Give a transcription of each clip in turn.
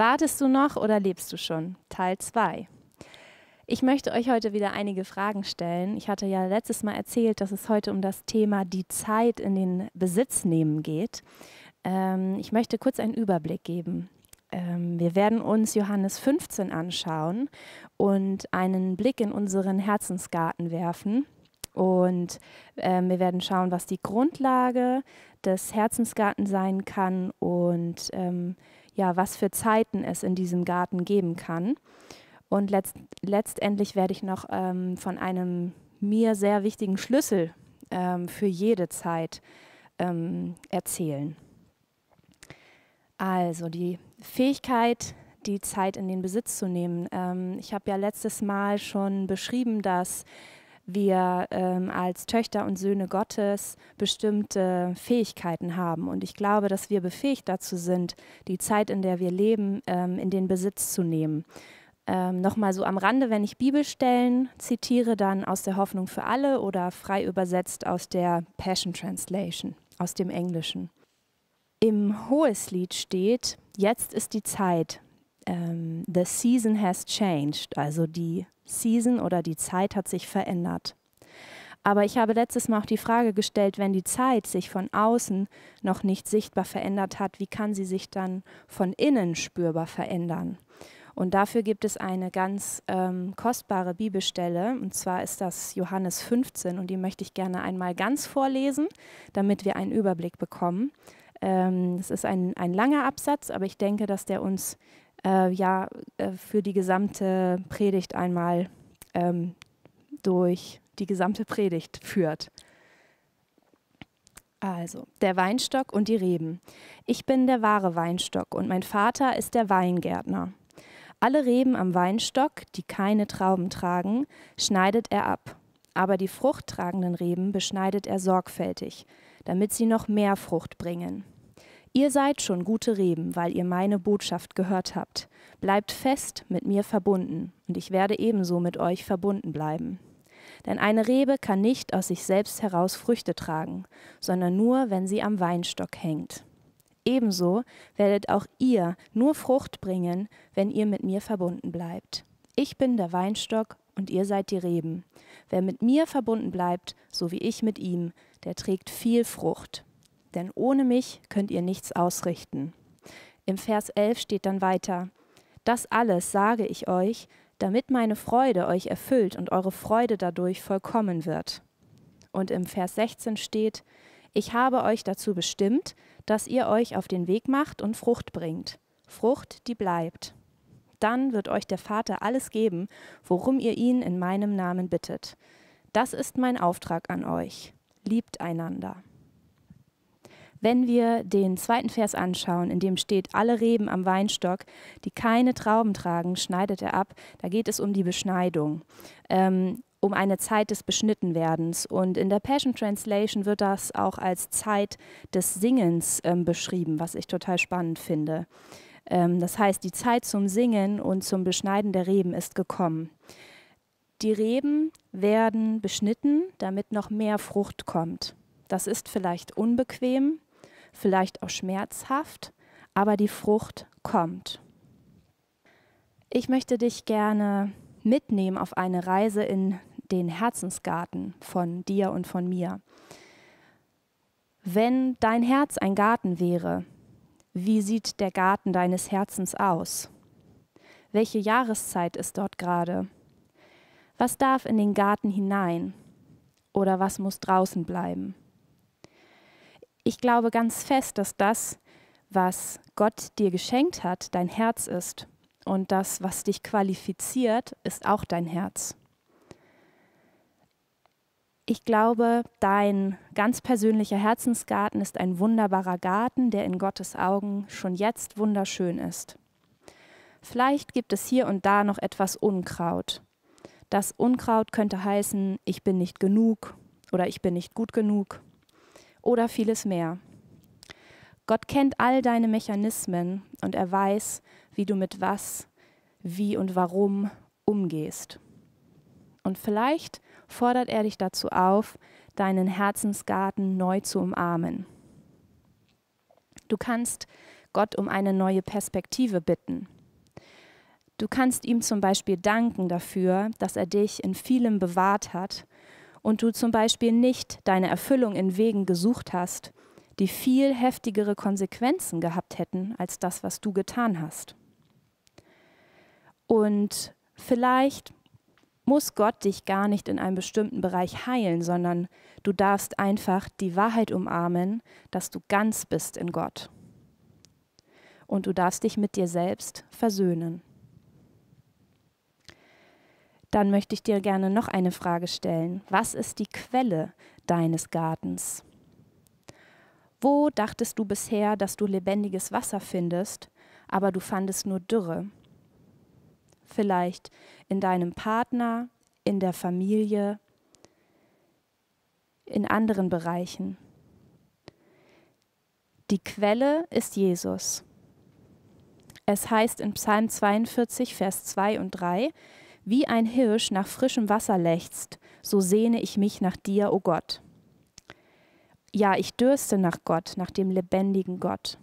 Wartest du noch oder lebst du schon? Teil 2. Ich möchte euch heute wieder einige Fragen stellen. Ich hatte ja letztes Mal erzählt, dass es heute um das Thema die Zeit in den Besitz nehmen geht. Ähm, ich möchte kurz einen Überblick geben. Ähm, wir werden uns Johannes 15 anschauen und einen Blick in unseren Herzensgarten werfen. Und äh, wir werden schauen, was die Grundlage des Herzensgartens sein kann und ähm, ja, was für Zeiten es in diesem Garten geben kann. Und letzt, letztendlich werde ich noch ähm, von einem mir sehr wichtigen Schlüssel ähm, für jede Zeit ähm, erzählen. Also die Fähigkeit, die Zeit in den Besitz zu nehmen. Ähm, ich habe ja letztes Mal schon beschrieben, dass wir ähm, als Töchter und Söhne Gottes bestimmte Fähigkeiten haben. Und ich glaube, dass wir befähigt dazu sind, die Zeit, in der wir leben, ähm, in den Besitz zu nehmen. Ähm, Nochmal so am Rande, wenn ich Bibelstellen zitiere, dann aus der Hoffnung für alle oder frei übersetzt aus der Passion Translation, aus dem Englischen. Im Hoheslied steht, jetzt ist die Zeit, ähm, The Season has changed, also die Season oder die Zeit hat sich verändert. Aber ich habe letztes Mal auch die Frage gestellt, wenn die Zeit sich von außen noch nicht sichtbar verändert hat, wie kann sie sich dann von innen spürbar verändern? Und dafür gibt es eine ganz ähm, kostbare Bibelstelle, und zwar ist das Johannes 15, und die möchte ich gerne einmal ganz vorlesen, damit wir einen Überblick bekommen. Ähm, ist ein, ein langer Absatz, aber ich denke, dass der uns äh, ja, äh, für die gesamte Predigt einmal ähm, durch die gesamte Predigt führt. Also, der Weinstock und die Reben. Ich bin der wahre Weinstock und mein Vater ist der Weingärtner. Alle Reben am Weinstock, die keine Trauben tragen, schneidet er ab. Aber die fruchttragenden Reben beschneidet er sorgfältig, damit sie noch mehr Frucht bringen. Ihr seid schon gute Reben, weil ihr meine Botschaft gehört habt. Bleibt fest mit mir verbunden, und ich werde ebenso mit euch verbunden bleiben. Denn eine Rebe kann nicht aus sich selbst heraus Früchte tragen, sondern nur, wenn sie am Weinstock hängt. Ebenso werdet auch ihr nur Frucht bringen, wenn ihr mit mir verbunden bleibt. Ich bin der Weinstock und ihr seid die Reben. Wer mit mir verbunden bleibt, so wie ich mit ihm, der trägt viel Frucht denn ohne mich könnt ihr nichts ausrichten. Im Vers 11 steht dann weiter, das alles sage ich euch, damit meine Freude euch erfüllt und eure Freude dadurch vollkommen wird. Und im Vers 16 steht, ich habe euch dazu bestimmt, dass ihr euch auf den Weg macht und Frucht bringt, Frucht, die bleibt. Dann wird euch der Vater alles geben, worum ihr ihn in meinem Namen bittet. Das ist mein Auftrag an euch. Liebt einander. Wenn wir den zweiten Vers anschauen, in dem steht, alle Reben am Weinstock, die keine Trauben tragen, schneidet er ab. Da geht es um die Beschneidung. Ähm, um eine Zeit des Beschnittenwerdens. Und in der Passion Translation wird das auch als Zeit des Singens ähm, beschrieben, was ich total spannend finde. Ähm, das heißt, die Zeit zum Singen und zum Beschneiden der Reben ist gekommen. Die Reben werden beschnitten, damit noch mehr Frucht kommt. Das ist vielleicht unbequem, vielleicht auch schmerzhaft, aber die Frucht kommt. Ich möchte dich gerne mitnehmen auf eine Reise in den Herzensgarten von dir und von mir. Wenn dein Herz ein Garten wäre, wie sieht der Garten deines Herzens aus? Welche Jahreszeit ist dort gerade? Was darf in den Garten hinein? Oder was muss draußen bleiben? ich glaube ganz fest, dass das, was Gott dir geschenkt hat, dein Herz ist. Und das, was dich qualifiziert, ist auch dein Herz. Ich glaube, dein ganz persönlicher Herzensgarten ist ein wunderbarer Garten, der in Gottes Augen schon jetzt wunderschön ist. Vielleicht gibt es hier und da noch etwas Unkraut. Das Unkraut könnte heißen, ich bin nicht genug oder ich bin nicht gut genug oder vieles mehr. Gott kennt all deine Mechanismen und er weiß, wie du mit was, wie und warum umgehst. Und vielleicht fordert er dich dazu auf, deinen Herzensgarten neu zu umarmen. Du kannst Gott um eine neue Perspektive bitten. Du kannst ihm zum Beispiel danken dafür, dass er dich in vielem bewahrt hat und du zum Beispiel nicht deine Erfüllung in Wegen gesucht hast, die viel heftigere Konsequenzen gehabt hätten als das, was du getan hast. Und vielleicht muss Gott dich gar nicht in einem bestimmten Bereich heilen, sondern du darfst einfach die Wahrheit umarmen, dass du ganz bist in Gott. Und du darfst dich mit dir selbst versöhnen. Dann möchte ich dir gerne noch eine Frage stellen. Was ist die Quelle deines Gartens? Wo dachtest du bisher, dass du lebendiges Wasser findest, aber du fandest nur Dürre? Vielleicht in deinem Partner, in der Familie, in anderen Bereichen. Die Quelle ist Jesus. Es heißt in Psalm 42, Vers 2 und 3, wie ein Hirsch nach frischem Wasser lechzt, so sehne ich mich nach dir, o oh Gott. Ja, ich dürste nach Gott, nach dem lebendigen Gott.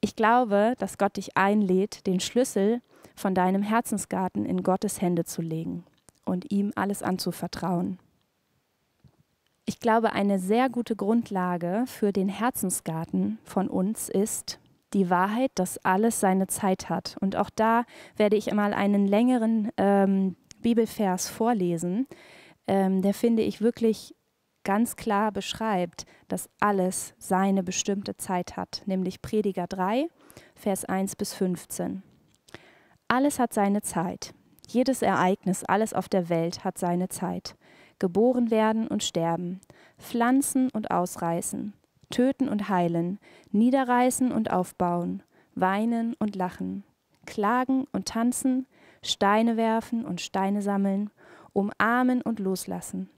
Ich glaube, dass Gott dich einlädt, den Schlüssel von deinem Herzensgarten in Gottes Hände zu legen und ihm alles anzuvertrauen. Ich glaube, eine sehr gute Grundlage für den Herzensgarten von uns ist, die Wahrheit, dass alles seine Zeit hat. Und auch da werde ich mal einen längeren ähm, Bibelvers vorlesen, ähm, der finde ich wirklich ganz klar beschreibt, dass alles seine bestimmte Zeit hat, nämlich Prediger 3, Vers 1 bis 15. Alles hat seine Zeit. Jedes Ereignis, alles auf der Welt hat seine Zeit. Geboren werden und sterben, pflanzen und ausreißen, töten und heilen, niederreißen und aufbauen, weinen und lachen, klagen und tanzen, Steine werfen und Steine sammeln, umarmen und loslassen,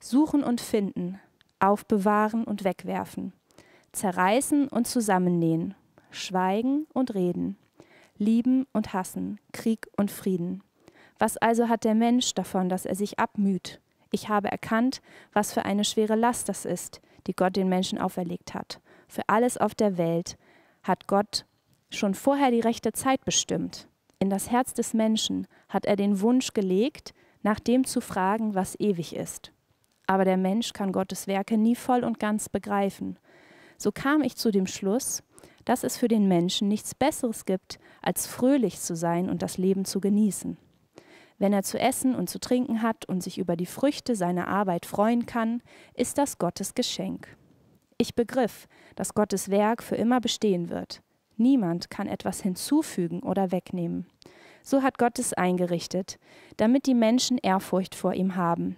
suchen und finden, aufbewahren und wegwerfen, zerreißen und zusammennähen, schweigen und reden, lieben und hassen, Krieg und Frieden. Was also hat der Mensch davon, dass er sich abmüht? Ich habe erkannt, was für eine schwere Last das ist, die Gott den Menschen auferlegt hat. Für alles auf der Welt hat Gott schon vorher die rechte Zeit bestimmt. In das Herz des Menschen hat er den Wunsch gelegt, nach dem zu fragen, was ewig ist. Aber der Mensch kann Gottes Werke nie voll und ganz begreifen. So kam ich zu dem Schluss, dass es für den Menschen nichts Besseres gibt, als fröhlich zu sein und das Leben zu genießen. Wenn er zu essen und zu trinken hat und sich über die Früchte seiner Arbeit freuen kann, ist das Gottes Geschenk. Ich begriff, dass Gottes Werk für immer bestehen wird. Niemand kann etwas hinzufügen oder wegnehmen. So hat Gott es eingerichtet, damit die Menschen Ehrfurcht vor ihm haben,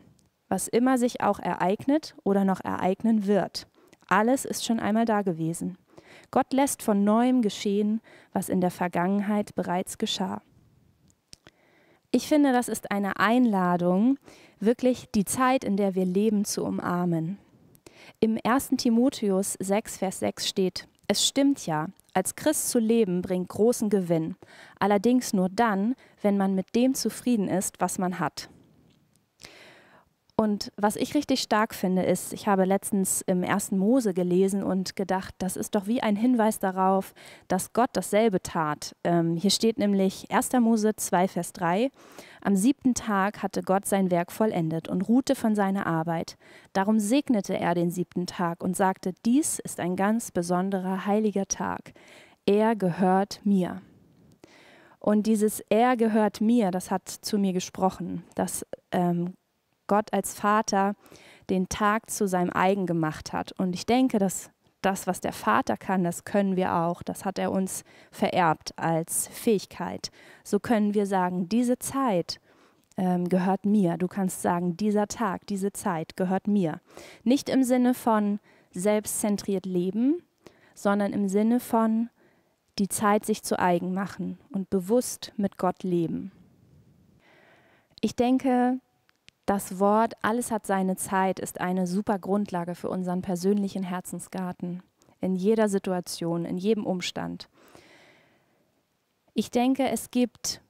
was immer sich auch ereignet oder noch ereignen wird. Alles ist schon einmal da gewesen. Gott lässt von neuem geschehen, was in der Vergangenheit bereits geschah. Ich finde, das ist eine Einladung, wirklich die Zeit, in der wir leben, zu umarmen. Im 1. Timotheus 6, Vers 6 steht, es stimmt ja, als Christ zu leben bringt großen Gewinn, allerdings nur dann, wenn man mit dem zufrieden ist, was man hat. Und was ich richtig stark finde, ist, ich habe letztens im ersten Mose gelesen und gedacht, das ist doch wie ein Hinweis darauf, dass Gott dasselbe tat. Ähm, hier steht nämlich 1. Mose 2, Vers 3, am siebten Tag hatte Gott sein Werk vollendet und ruhte von seiner Arbeit. Darum segnete er den siebten Tag und sagte, dies ist ein ganz besonderer heiliger Tag. Er gehört mir. Und dieses Er gehört mir, das hat zu mir gesprochen, dass ähm, Gott als Vater den Tag zu seinem eigen gemacht hat. Und ich denke, dass das, was der Vater kann, das können wir auch. Das hat er uns vererbt als Fähigkeit. So können wir sagen, diese Zeit ähm, gehört mir. Du kannst sagen, dieser Tag, diese Zeit gehört mir. Nicht im Sinne von selbstzentriert leben, sondern im Sinne von die Zeit sich zu eigen machen und bewusst mit Gott leben. Ich denke, das Wort Alles hat seine Zeit ist eine super Grundlage für unseren persönlichen Herzensgarten. In jeder Situation, in jedem Umstand. Ich denke, es gibt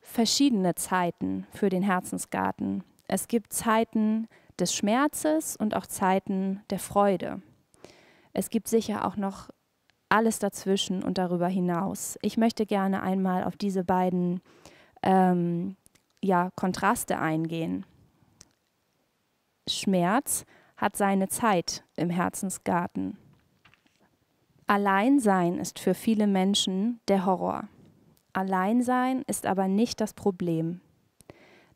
verschiedene Zeiten für den Herzensgarten. Es gibt Zeiten des Schmerzes und auch Zeiten der Freude. Es gibt sicher auch noch alles dazwischen und darüber hinaus. Ich möchte gerne einmal auf diese beiden ähm, ja, Kontraste eingehen. Schmerz hat seine Zeit im Herzensgarten. Alleinsein ist für viele Menschen der Horror. Alleinsein ist aber nicht das Problem.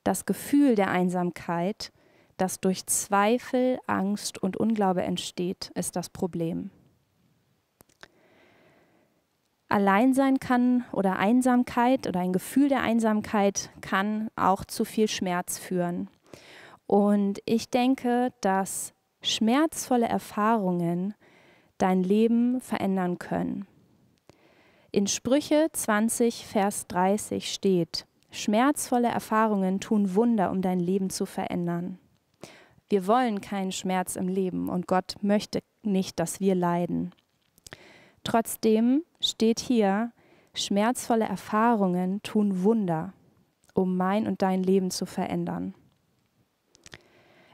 Das Gefühl der Einsamkeit, das durch Zweifel, Angst und Unglaube entsteht, ist das Problem. Alleinsein kann oder Einsamkeit oder ein Gefühl der Einsamkeit kann auch zu viel Schmerz führen. Und ich denke, dass schmerzvolle Erfahrungen dein Leben verändern können. In Sprüche 20, Vers 30 steht, schmerzvolle Erfahrungen tun Wunder, um dein Leben zu verändern. Wir wollen keinen Schmerz im Leben und Gott möchte nicht, dass wir leiden. Trotzdem steht hier, schmerzvolle Erfahrungen tun Wunder, um mein und dein Leben zu verändern.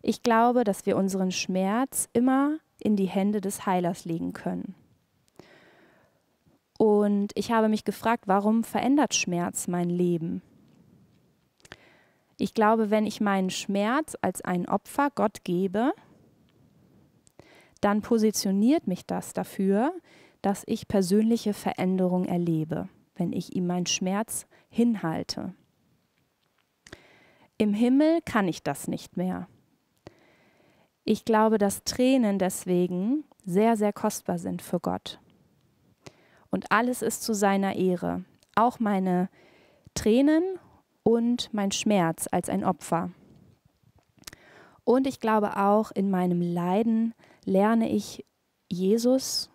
Ich glaube, dass wir unseren Schmerz immer in die Hände des Heilers legen können. Und ich habe mich gefragt, warum verändert Schmerz mein Leben? Ich glaube, wenn ich meinen Schmerz als ein Opfer Gott gebe, dann positioniert mich das dafür, dass ich persönliche Veränderung erlebe, wenn ich ihm meinen Schmerz hinhalte. Im Himmel kann ich das nicht mehr. Ich glaube, dass Tränen deswegen sehr, sehr kostbar sind für Gott. Und alles ist zu seiner Ehre, auch meine Tränen und mein Schmerz als ein Opfer. Und ich glaube auch, in meinem Leiden lerne ich Jesus,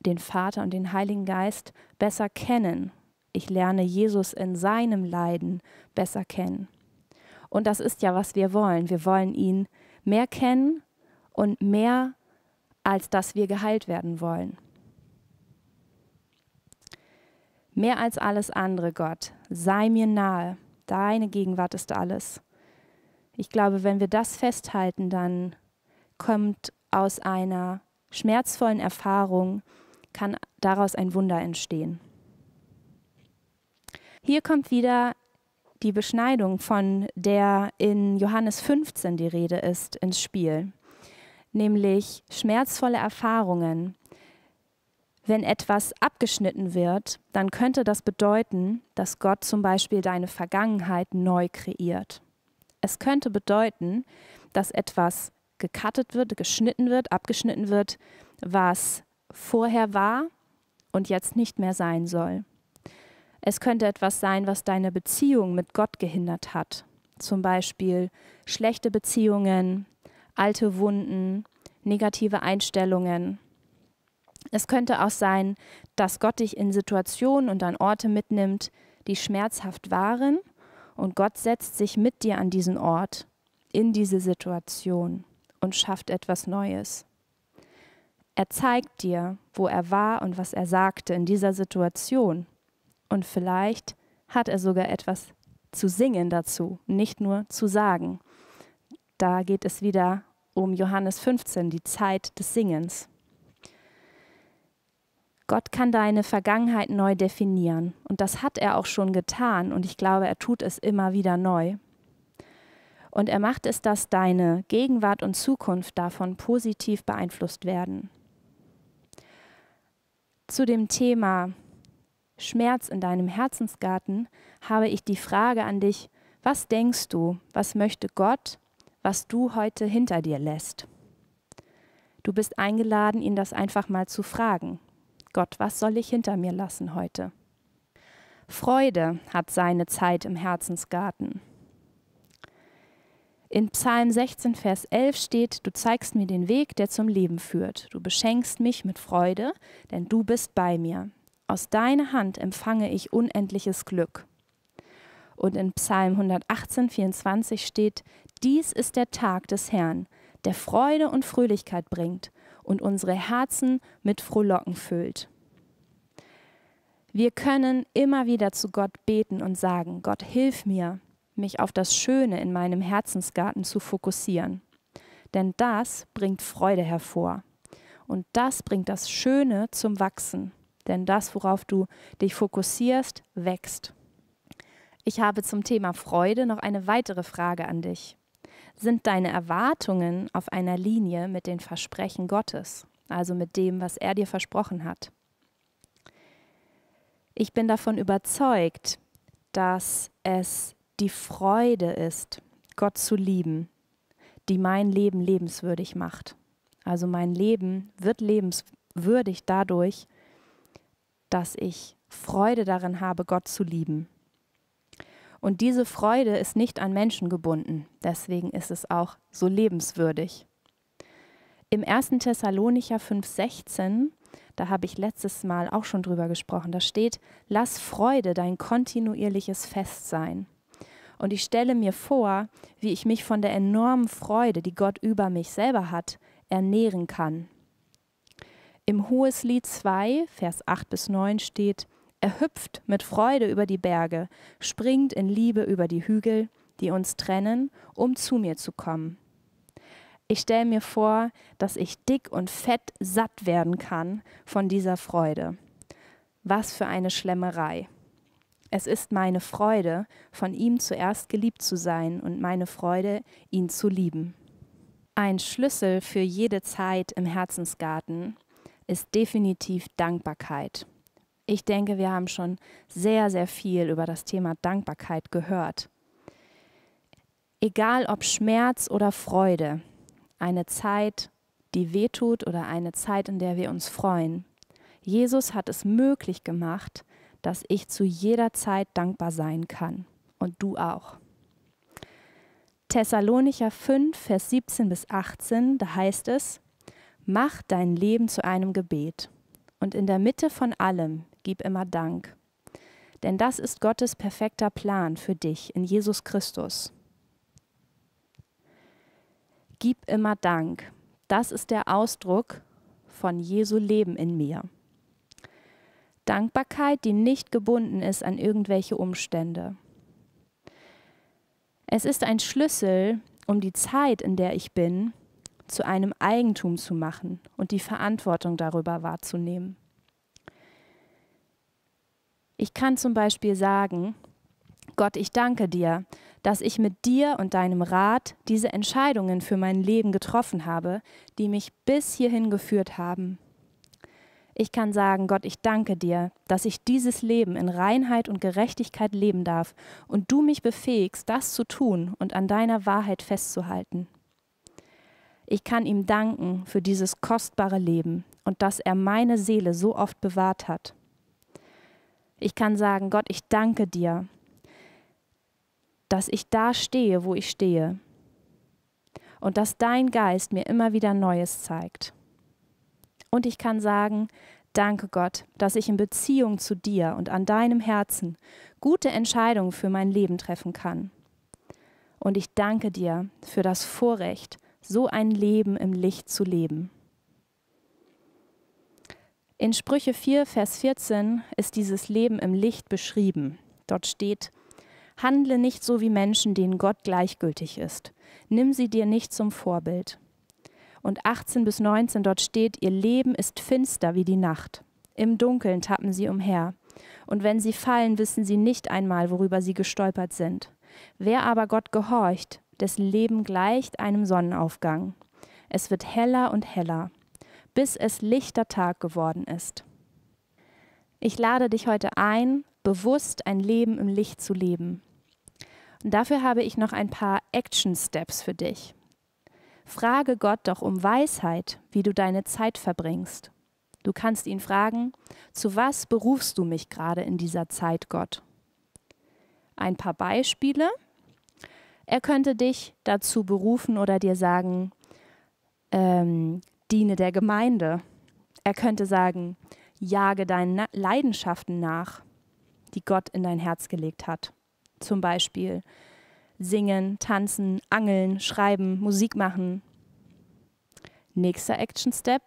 den Vater und den Heiligen Geist besser kennen. Ich lerne Jesus in seinem Leiden besser kennen. Und das ist ja, was wir wollen. Wir wollen ihn kennen mehr kennen und mehr, als dass wir geheilt werden wollen. Mehr als alles andere, Gott, sei mir nahe. Deine Gegenwart ist alles. Ich glaube, wenn wir das festhalten, dann kommt aus einer schmerzvollen Erfahrung, kann daraus ein Wunder entstehen. Hier kommt wieder die Beschneidung, von der in Johannes 15 die Rede ist, ins Spiel, nämlich schmerzvolle Erfahrungen. Wenn etwas abgeschnitten wird, dann könnte das bedeuten, dass Gott zum Beispiel deine Vergangenheit neu kreiert. Es könnte bedeuten, dass etwas gekattet wird, geschnitten wird, abgeschnitten wird, was vorher war und jetzt nicht mehr sein soll. Es könnte etwas sein, was deine Beziehung mit Gott gehindert hat. Zum Beispiel schlechte Beziehungen, alte Wunden, negative Einstellungen. Es könnte auch sein, dass Gott dich in Situationen und an Orte mitnimmt, die schmerzhaft waren, und Gott setzt sich mit dir an diesen Ort, in diese Situation und schafft etwas Neues. Er zeigt dir, wo er war und was er sagte in dieser Situation und vielleicht hat er sogar etwas zu singen dazu, nicht nur zu sagen. Da geht es wieder um Johannes 15, die Zeit des Singens. Gott kann deine Vergangenheit neu definieren und das hat er auch schon getan und ich glaube, er tut es immer wieder neu. Und er macht es, dass deine Gegenwart und Zukunft davon positiv beeinflusst werden. Zu dem Thema Schmerz in deinem Herzensgarten habe ich die Frage an dich, was denkst du, was möchte Gott, was du heute hinter dir lässt? Du bist eingeladen, ihn das einfach mal zu fragen. Gott, was soll ich hinter mir lassen heute? Freude hat seine Zeit im Herzensgarten. In Psalm 16, Vers 11 steht, du zeigst mir den Weg, der zum Leben führt. Du beschenkst mich mit Freude, denn du bist bei mir. Aus deiner Hand empfange ich unendliches Glück. Und in Psalm 118, 24 steht, dies ist der Tag des Herrn, der Freude und Fröhlichkeit bringt und unsere Herzen mit Frohlocken füllt. Wir können immer wieder zu Gott beten und sagen, Gott, hilf mir, mich auf das Schöne in meinem Herzensgarten zu fokussieren. Denn das bringt Freude hervor. Und das bringt das Schöne zum Wachsen. Denn das, worauf du dich fokussierst, wächst. Ich habe zum Thema Freude noch eine weitere Frage an dich. Sind deine Erwartungen auf einer Linie mit den Versprechen Gottes, also mit dem, was er dir versprochen hat? Ich bin davon überzeugt, dass es die Freude ist, Gott zu lieben, die mein Leben lebenswürdig macht. Also mein Leben wird lebenswürdig dadurch, dass ich Freude darin habe, Gott zu lieben. Und diese Freude ist nicht an Menschen gebunden, deswegen ist es auch so lebenswürdig. Im 1. Thessalonicher 5,16, da habe ich letztes Mal auch schon drüber gesprochen, da steht: Lass Freude dein kontinuierliches Fest sein. Und ich stelle mir vor, wie ich mich von der enormen Freude, die Gott über mich selber hat, ernähren kann im Hoheslied 2, Vers 8 bis 9 steht, er hüpft mit Freude über die Berge, springt in Liebe über die Hügel, die uns trennen, um zu mir zu kommen. Ich stelle mir vor, dass ich dick und fett satt werden kann von dieser Freude. Was für eine Schlemmerei. Es ist meine Freude, von ihm zuerst geliebt zu sein und meine Freude, ihn zu lieben. Ein Schlüssel für jede Zeit im Herzensgarten ist definitiv Dankbarkeit. Ich denke, wir haben schon sehr, sehr viel über das Thema Dankbarkeit gehört. Egal ob Schmerz oder Freude, eine Zeit, die wehtut oder eine Zeit, in der wir uns freuen. Jesus hat es möglich gemacht, dass ich zu jeder Zeit dankbar sein kann und du auch. Thessalonicher 5, Vers 17 bis 18, da heißt es, Mach dein Leben zu einem Gebet und in der Mitte von allem gib immer Dank. Denn das ist Gottes perfekter Plan für dich in Jesus Christus. Gib immer Dank. Das ist der Ausdruck von Jesu Leben in mir. Dankbarkeit, die nicht gebunden ist an irgendwelche Umstände. Es ist ein Schlüssel, um die Zeit, in der ich bin, zu einem Eigentum zu machen und die Verantwortung darüber wahrzunehmen. Ich kann zum Beispiel sagen, Gott, ich danke dir, dass ich mit dir und deinem Rat diese Entscheidungen für mein Leben getroffen habe, die mich bis hierhin geführt haben. Ich kann sagen, Gott, ich danke dir, dass ich dieses Leben in Reinheit und Gerechtigkeit leben darf und du mich befähigst, das zu tun und an deiner Wahrheit festzuhalten. Ich kann ihm danken für dieses kostbare Leben und dass er meine Seele so oft bewahrt hat. Ich kann sagen, Gott, ich danke dir, dass ich da stehe, wo ich stehe und dass dein Geist mir immer wieder Neues zeigt. Und ich kann sagen, danke Gott, dass ich in Beziehung zu dir und an deinem Herzen gute Entscheidungen für mein Leben treffen kann. Und ich danke dir für das Vorrecht, so ein Leben im Licht zu leben. In Sprüche 4, Vers 14 ist dieses Leben im Licht beschrieben. Dort steht, Handle nicht so wie Menschen, denen Gott gleichgültig ist. Nimm sie dir nicht zum Vorbild. Und 18 bis 19 dort steht, ihr Leben ist finster wie die Nacht. Im Dunkeln tappen sie umher. Und wenn sie fallen, wissen sie nicht einmal, worüber sie gestolpert sind. Wer aber Gott gehorcht, dessen Leben gleicht einem Sonnenaufgang. Es wird heller und heller, bis es lichter Tag geworden ist. Ich lade dich heute ein, bewusst ein Leben im Licht zu leben. Und dafür habe ich noch ein paar Action Steps für dich. Frage Gott doch um Weisheit, wie du deine Zeit verbringst. Du kannst ihn fragen, zu was berufst du mich gerade in dieser Zeit, Gott? Ein paar Beispiele. Er könnte dich dazu berufen oder dir sagen, ähm, diene der Gemeinde. Er könnte sagen, jage deinen Leidenschaften nach, die Gott in dein Herz gelegt hat. Zum Beispiel singen, tanzen, angeln, schreiben, Musik machen. Nächster Action Step.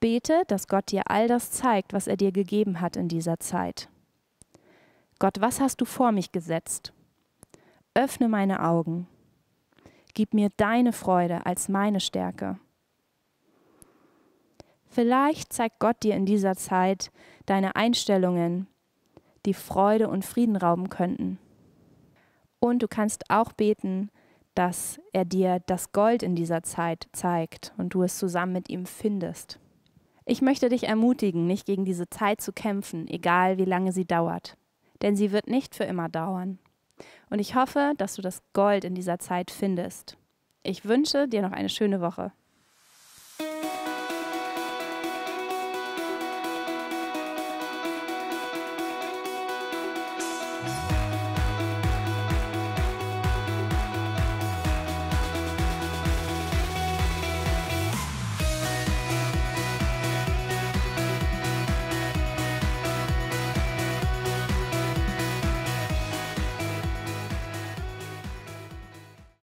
Bete, dass Gott dir all das zeigt, was er dir gegeben hat in dieser Zeit. Gott, was hast du vor mich gesetzt? öffne meine Augen. Gib mir deine Freude als meine Stärke. Vielleicht zeigt Gott dir in dieser Zeit deine Einstellungen, die Freude und Frieden rauben könnten. Und du kannst auch beten, dass er dir das Gold in dieser Zeit zeigt und du es zusammen mit ihm findest. Ich möchte dich ermutigen, nicht gegen diese Zeit zu kämpfen, egal wie lange sie dauert, denn sie wird nicht für immer dauern. Und ich hoffe, dass du das Gold in dieser Zeit findest. Ich wünsche dir noch eine schöne Woche.